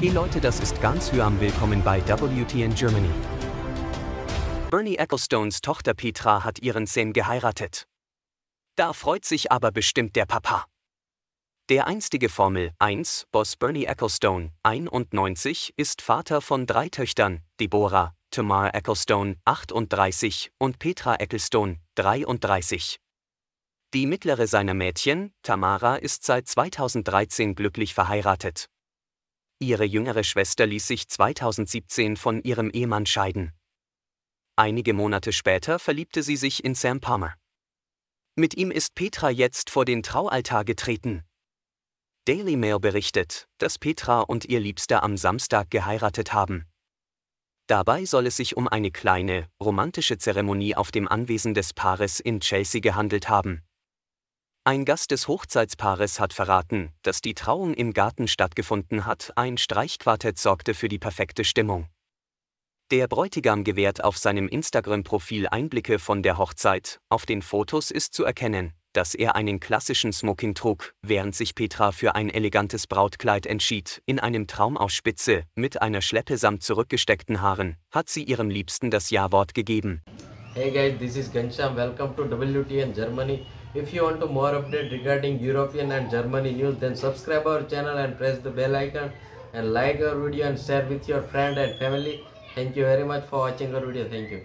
Hey Leute, das ist ganz Hyam. Willkommen bei WTN Germany. Bernie Ecclestones Tochter Petra hat ihren Sam geheiratet. Da freut sich aber bestimmt der Papa. Der einstige Formel 1 Boss Bernie Ecclestone, 91, ist Vater von drei Töchtern, Deborah, Tamar Ecclestone, 38 und Petra Ecclestone, 33. Die mittlere seiner Mädchen, Tamara, ist seit 2013 glücklich verheiratet. Ihre jüngere Schwester ließ sich 2017 von ihrem Ehemann scheiden. Einige Monate später verliebte sie sich in Sam Palmer. Mit ihm ist Petra jetzt vor den Traualtar getreten. Daily Mail berichtet, dass Petra und ihr Liebster am Samstag geheiratet haben. Dabei soll es sich um eine kleine, romantische Zeremonie auf dem Anwesen des Paares in Chelsea gehandelt haben. Ein Gast des Hochzeitspaares hat verraten, dass die Trauung im Garten stattgefunden hat. Ein Streichquartett sorgte für die perfekte Stimmung. Der Bräutigam gewährt auf seinem Instagram-Profil Einblicke von der Hochzeit. Auf den Fotos ist zu erkennen, dass er einen klassischen Smoking trug, während sich Petra für ein elegantes Brautkleid entschied. In einem Traum aus Spitze, mit einer Schleppe samt zurückgesteckten Haaren, hat sie ihrem Liebsten das Ja-Wort gegeben. Hey guys, this is Gansham. Welcome to WTN Germany. If you want to more update regarding European and Germany news then subscribe our channel and press the bell icon and like our video and share with your friend and family. Thank you very much for watching our video. Thank you.